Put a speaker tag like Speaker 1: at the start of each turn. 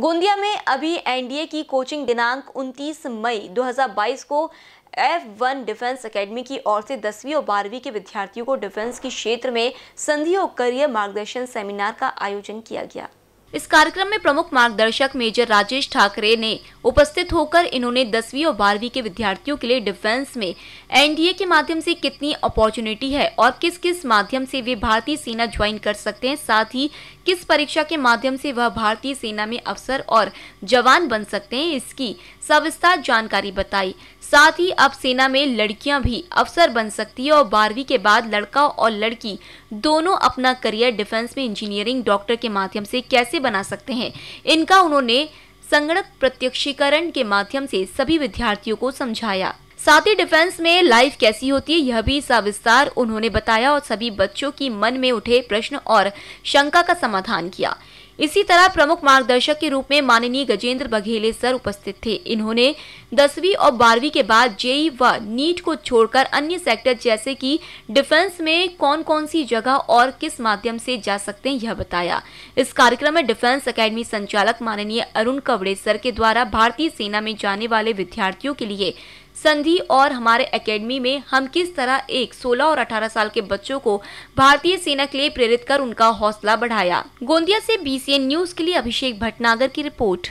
Speaker 1: गोंदिया में अभी एनडीए की कोचिंग दिनांक 29 मई 2022 को एफ वन डिफेंस अकेडमी की ओर से दसवीं और बारहवीं के विद्यार्थियों को डिफेंस के क्षेत्र में संधि और करियर मार्गदर्शन सेमिनार का आयोजन किया गया इस कार्यक्रम में प्रमुख मार्गदर्शक मेजर राजेश ठाकरे ने उपस्थित होकर इन्होंने दसवीं और बारहवीं के विद्यार्थियों के लिए डिफेंस में एनडीए के माध्यम से कितनी अपॉर्चुनिटी है और किस किस माध्यम से वे भारतीय सेना ज्वाइन कर सकते हैं साथ ही किस परीक्षा के माध्यम से वह भारतीय सेना में अफसर और जवान बन सकते हैं इसकी सविस्तार जानकारी बताई साथ ही अब सेना में लड़कियां भी अफसर बन सकती है और बारहवीं के बाद लड़का और लड़की दोनों अपना करियर डिफेंस में इंजीनियरिंग डॉक्टर के माध्यम से कैसे बना सकते हैं इनका उन्होंने संगणक प्रत्यक्षीकरण के माध्यम से सभी विद्यार्थियों को समझाया साथ ही डिफेंस में लाइफ कैसी होती है यह भी सविस्तार उन्होंने बताया और सभी बच्चों की मन में उठे प्रश्न और शंका का समाधान किया इसी तरह प्रमुख मार्गदर्शक के रूप में माननीय गजेंद्र बघेले सर उपस्थित थे इन्होंने दसवीं और बारहवीं के बाद जेई व नीट को छोड़कर अन्य सेक्टर जैसे कि डिफेंस में कौन कौन सी जगह और किस माध्यम से जा सकते हैं यह बताया इस कार्यक्रम में डिफेंस अकेडमी संचालक माननीय अरुण कवड़े सर के द्वारा भारतीय सेना में जाने वाले विद्यार्थियों के लिए संधि और हमारे एकेडमी में हम किस तरह एक 16 और 18 साल के बच्चों को भारतीय सेना के लिए प्रेरित कर उनका हौसला बढ़ाया गोंदिया से बीसीएन न्यूज के लिए अभिषेक भटनागर की रिपोर्ट